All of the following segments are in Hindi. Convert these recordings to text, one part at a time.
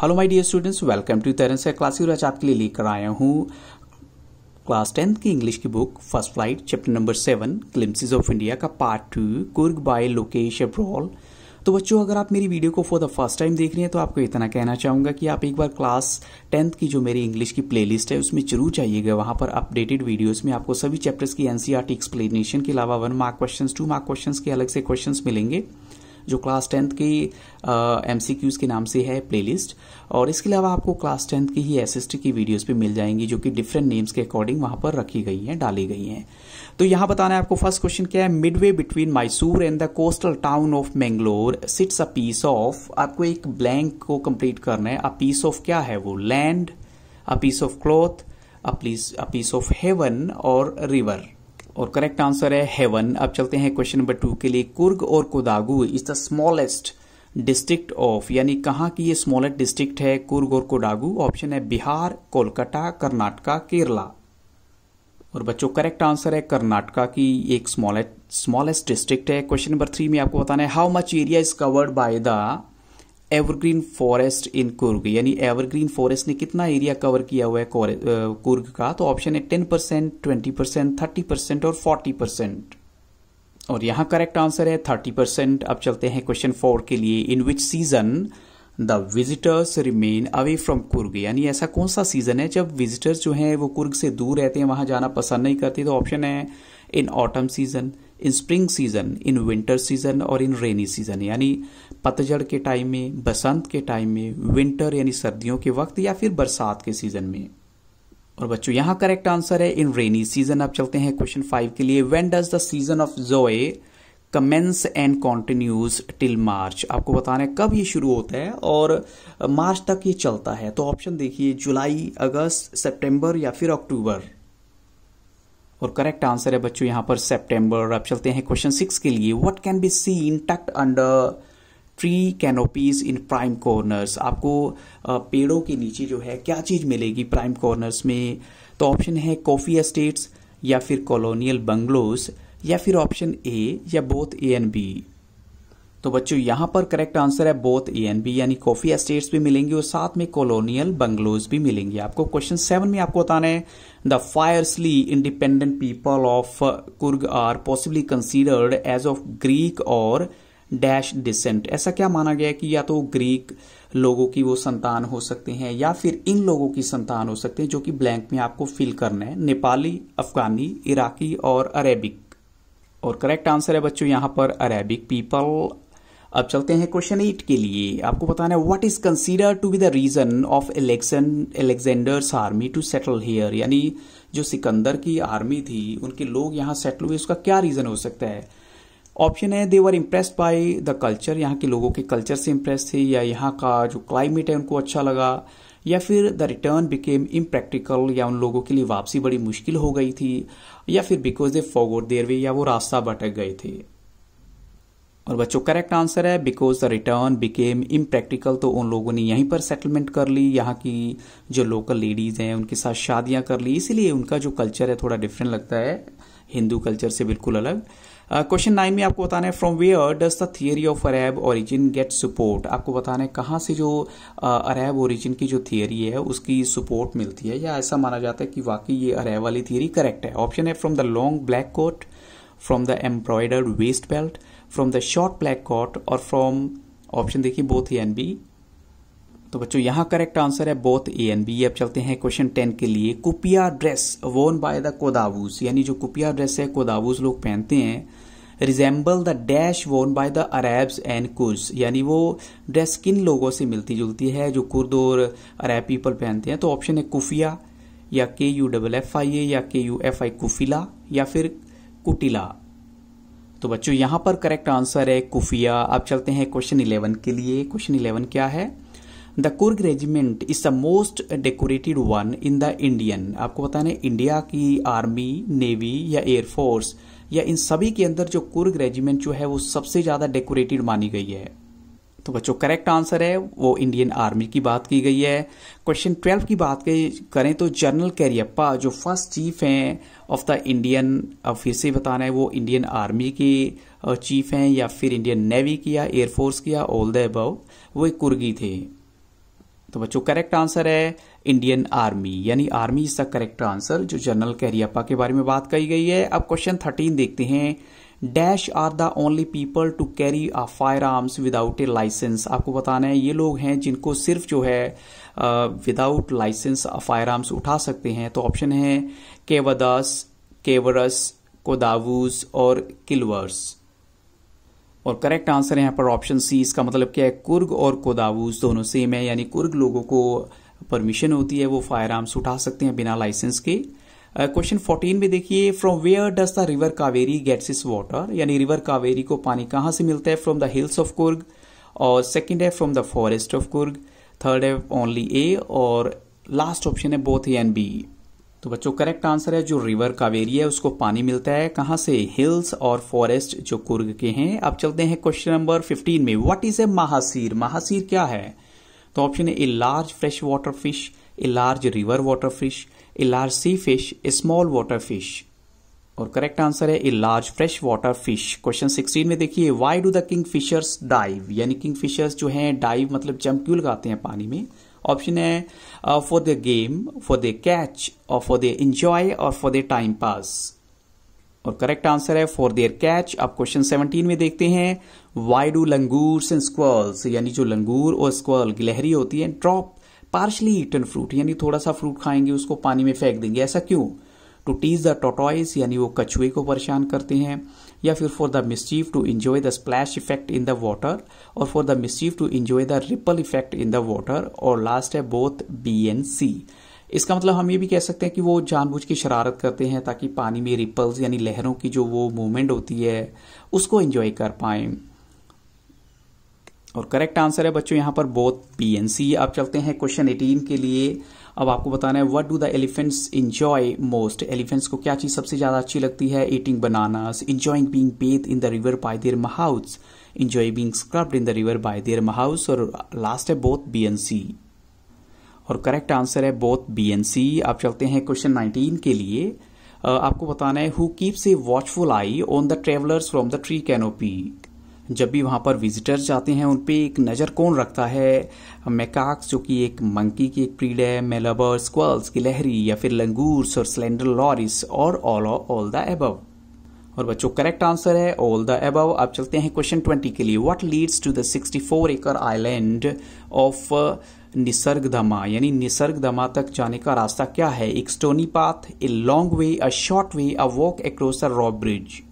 hello my dear students welcome to तेरेंस से क्लास आज आपके लिए लेकर आया हूँ क्लास टेंथ की इंग्लिश की book first flight chapter number seven glimpses of India का part two Coorg by Lokesh Abrol तो बच्चों अगर आप मेरी वीडियो को फॉर द फर्स्ट टाइम देख रहे हैं तो आपको इतना कहना चाहूंगा कि आप एक बार क्लास टेंथ की जो मेरी इंग्लिश की प्लेलिस्ट है उसमें जरूर जाइएगा वहां पर अपडेटेड वीडियोस में आपको सभी चैप्टर्स की एनसीआरटी एक्सप्लेनेशन e के अलावा one mark questions two mark questions के अलग से क्वेश्चंस मिलेंगे जो क्लास टेंथ की एम सी क्यूज़ के नाम से है प्ले और इसके अलावा आपको क्लास टेंथ की ही एस एस टी की वीडियोज़ भी मिल जाएंगी जो कि डिफरेंट नेम्स के अकॉर्डिंग वहां पर रखी गई हैं डाली गई हैं तो यहां बताना है आपको फर्स्ट क्वेश्चन क्या है midway between Mysore and the coastal town of Mangalore sits a piece of आपको एक ब्लैंक को कंप्लीट करना है अ पीस ऑफ क्या है वो land a piece of cloth a piece of heaven और रिवर और करेक्ट आंसर है हेवन अब चलते हैं क्वेश्चन नंबर टू के लिए कुर्ग और Kodagu is the smallest district of यानी कहाँ की ये स्मॉलेस्ट डिस्ट्रिक्ट है कुर्ग और कोडागु ऑप्शन है बिहार कोलकाता कर्नाटका केरला और बच्चों करेक्ट आंसर है कर्नाटका की एक स्मॉलेस्ट स्मॉलेस्ट डिस्ट्रिक्ट है क्वेश्चन नंबर थ्री में आपको बताना है how much area is covered by the evergreen forest in Coorg यानी एवरग्रीन फॉरेस्ट ने कितना एरिया कवर किया हुआ है कुर्ग का तो ऑप्शन है ten percent twenty percent thirty percent और फोर्टी परसेंट और यहां करेक्ट आंसर है थर्टी परसेंट अब चलते हैं क्वेश्चन फोर के लिए in which season the visitors remain away from Coorg यानी ऐसा कौन सा सीजन है जब विजिटर्स जो हैं वो कुर्ग से दूर रहते हैं वहां जाना पसंद नहीं करते तो ऑप्शन है in autumn season in spring season in winter season और इन रेनी सीजन यानी पतझड़ के टाइम में बसंत के टाइम में विंटर यानी सर्दियों के वक्त या फिर बरसात के सीजन में और बच्चों यहां करेक्ट आंसर है इन रेनी सीजन अब चलते हैं क्वेश्चन फाइव के लिए when does the season of joy commences and continues till March आपको बताना है कब ये शुरू होता है और मार्च तक ये चलता है तो ऑप्शन देखिए जुलाई अगस्त सितंबर या फिर अक्टूबर और करेक्ट आंसर है बच्चों यहां पर सेप्टेम्बर अब चलते हैं क्वेश्चन सिक्स के लिए what can be seen tucked under tree canopies in prime corners आपको पेड़ों के नीचे जो है क्या चीज़ मिलेगी प्राइम कॉर्नर्स में तो ऑप्शन है कॉफ़ी एस्टेट्स या फिर कॉलोनियल बंगलोज या फिर ऑप्शन ए या बोथ ए एंड बी तो बच्चों यहां पर करेक्ट आंसर है बोथ ईएनबी यानी कॉफी एस्टेट्स भी मिलेंगी और साथ में कॉलोनियल बंगलोज भी मिलेंगे आपको क्वेश्चन सेवन में आपको बताना है the fiercely independent people of Coorg are possibly considered as of Greek और डैश डिसेंट ऐसा क्या माना गया है कि या तो ग्रीक लोगों की वो संतान हो सकते हैं या फिर इन लोगों की संतान हो सकते हैं जो कि ब्लैंक में आपको फिल करना है नेपाली अफगानी इराकी और अरेबिक और करेक्ट आंसर है बच्चों यहां पर अरेबिक पीपल अब चलते हैं क्वेश्चन एट के लिए आपको बताना है what is consider to be the reason of election Alexander's army to settle here यानी जो सिकंदर की आर्मी थी उनके लोग यहाँ सेटल हुए उसका क्या रीजन हो सकता है ऑप्शन है they were impressed by the culture यहाँ के लोगों के कल्चर से इम्प्रेस थे या यहाँ का जो क्लाइमेट है उनको अच्छा लगा या फिर द रिटर्न बिकेम इम्प्रैक्टिकल या उन लोगों के लिए वापसी बड़ी मुश्किल हो गई थी या फिर बिकॉज दे फॉगोट देर वे या वो रास्ता भटक गए थे और बच्चों करेक्ट आंसर है because the return became impractical तो उन लोगों ने यहीं पर सेटलमेंट कर ली यहाँ की जो लोकल लेडीज हैं उनके साथ शादियां कर ली इसीलिए उनका जो कल्चर है थोड़ा डिफरेंट लगता है हिंदू कल्चर से बिल्कुल अलग क्वेश्चन uh, नाइन में आपको बताना है from where does the theory of Arab origin get support आपको बताना है कहाँ से जो अरेब uh, ओरिजिन की जो थियरी है उसकी सपोर्ट मिलती है या ऐसा माना जाता है कि वाकई ये अरेब वाली थियरी करेक्ट है ऑप्शन है from the long black coat from the embroidered waist belt from the short black coat और फ्रॉम ऑप्शन देखिए बोथ ए एंड बी तो बच्चों यहां करेक्ट आंसर है बोथ ए एंड बी अब चलते हैं क्वेश्चन टेन के लिए kuppia dress worn by the Kodavus यानी जो कुपिया ड्रेस है कोदावूज लोग पहनते हैं resemble the dash worn by the अरेब्स and Kurds यानी वो ड्रेस किन लोगों से मिलती जुलती है जो कुर्द और अरेब पीपल पहनते हैं तो ऑप्शन है कुफिया या K U double F I A या के यू एफ आई कुफिला या फिर कुटिला तो बच्चों यहां पर करेक्ट आंसर है कुफिया अब चलते हैं क्वेश्चन इलेवन के लिए क्वेश्चन इलेवन क्या है the Coorg regiment is the most decorated one in the Indian आपको बताना है इंडिया की आर्मी नेवी या एयरफोर्स या इन सभी के अंदर जो कुर्ग रेजिमेंट जो है वो सबसे ज्यादा डेकोरेटेड मानी गई है तो बच्चों करेक्ट आंसर है वो इंडियन आर्मी की बात की गई है क्वेश्चन ट्वेल्व की बात करें तो जनरल कैरियप्पा जो फर्स्ट चीफ हैं ऑफ द इंडियन फिर से बताना है वो इंडियन आर्मी के चीफ हैं या फिर इंडियन नेवी की या एयरफोर्स की या ऑल द अबव वो एक कुर्गी थे तो बच्चों करेक्ट आंसर है इंडियन आर्मी यानी आर्मी इसका करेक्ट आंसर जो जनरल कैरियप्पा के बारे में बात कही गई है अब क्वेश्चन थर्टीन देखते हैं dash are the only people to carry a fire arms without a license आपको बताना है ये लोग हैं जिनको सिर्फ जो है विदाउट लाइसेंस फायर आर्म्स उठा सकते हैं तो ऑप्शन है केवदास केवरस कोदावूज और किलवर्स और करेक्ट आंसर यहां पर ऑप्शन सी इसका मतलब क्या है कुर्ग और कोदावूज दोनों सेम है यानी कुर्ग लोगों को परमिशन होती है वो फायर आर्म्स उठा सकते हैं बिना लाइसेंस के क्वेश्चन uh, फोर्टीन में देखिए from where does the river Kaveri gets its water यानी रिवर कावेरी को पानी कहाँ से मिलता है from the hills of Coorg और सेकेंड है from the forest of Coorg third है ओनली ए और लास्ट ऑप्शन है बोथ ए एंड बी तो बच्चों करेक्ट आंसर है जो रिवर कावेरी है उसको पानी मिलता है कहां से हिल्स और फॉरेस्ट जो कुर्ग के हैं अब चलते हैं क्वेश्चन नंबर फिफ्टीन में what is a mahseer mahseer क्या है तो ऑप्शन है a large fresh water fish a large river water fish a large sea fish a small water fish और करेक्ट आंसर है a large fresh water fish question sixteen में देखिए why do the kingfishers dive यानी किंग फिशर्स जो है डाइव मतलब जंप क्यों लगाते हैं पानी में ऑप्शन है for the game for the catch और फॉर द इंजॉय और फॉर द टाइम पास और करेक्ट आंसर है फॉर देयर कैच अब क्वेश्चन 17 में देखते हैं why do langurs and squirrels यानी जो लंगूर और स्क्वर्ल गिलहरी होती है ड्रॉप पार्शली ईटन फ्रूट यानी थोड़ा सा फ्रूट खाएंगे उसको पानी में फेंक देंगे ऐसा क्यों टू टीज द टोटॉइस यानी वो कछुए को परेशान करते हैं या फिर for the mischief to enjoy the splash effect in the water और for the mischief to enjoy the ripple effect in the water और लास्ट है बोथ बी एन सी इसका मतलब हम ये भी कह सकते हैं कि वो जानबूझ के शरारत करते हैं ताकि पानी में रिपल्स यानी लहरों की जो वो मूवमेंट होती है उसको एंजॉय कर पाएं और करेक्ट आंसर है बच्चों यहाँ पर बोथ पी एन सी आप चलते हैं क्वेश्चन एटीन के लिए अब आपको बताना है what do the elephants enjoy most elephants को क्या चीज सबसे ज्यादा अच्छी लगती है eating bananas enjoying being bathed in the river by their mahouts enjoy being scrubbed in the river by their mahouts और लास्ट है बोथ बी एन सी और करेक्ट आंसर है बोथ बी एन सी आप चलते हैं क्वेश्चन नाइनटीन के लिए आपको बताना है who keeps a watchful eye on the travellers from the tree canopy जब भी वहाँ पर विजिटर्स जाते हैं उन पर एक नज़र कौन रखता है मैकाक्स जो कि एक मंकी की एक प्रीड है मेलाबर स्क्वल्स गिलहरी या फिर लंगूर्स और सिलेंडर लॉरिस और ऑल ऑल द एबव और बच्चों करेक्ट आंसर है ऑल द एबव अब चलते हैं क्वेश्चन ट्वेंटी के लिए what leads to the sixty four acre island of Nisargadhama यानी निसर्गधमा तक जाने का रास्ता क्या है एक stony path a long way a short way a walk across a raw bridge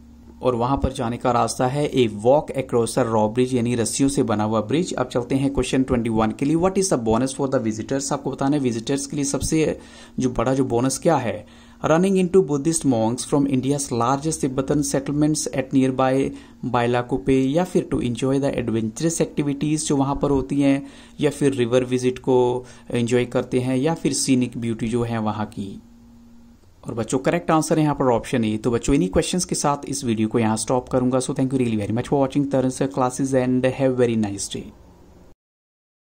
और वहां पर जाने का रास्ता है a walk across raw bridge यानी रस्सियों से बना हुआ ब्रिज अब चलते हैं क्वेश्चन 21 के लिए what is the bonus for the visitors आपको बताना है विजिटर्स के लिए सबसे जो बड़ा जो बोनस क्या है running into Buddhist monks from India largest Tibetan Tibetan at nearby Bylakuppe या फिर to enjoy the adventurous activities जो वहां पर होती हैं या फिर रिवर विजिट को एंजॉय करते हैं या फिर सीनिक ब्यूटी जो है वहां की और बच्चों करेक्ट आंसर यहाँ पर ऑप्शन ए तो बच्चों इन्हीं क्वेश्चंस के साथ इस वीडियो को यहाँ स्टॉप करूंगा so thank you really very much for watching तरह classes and have very nice day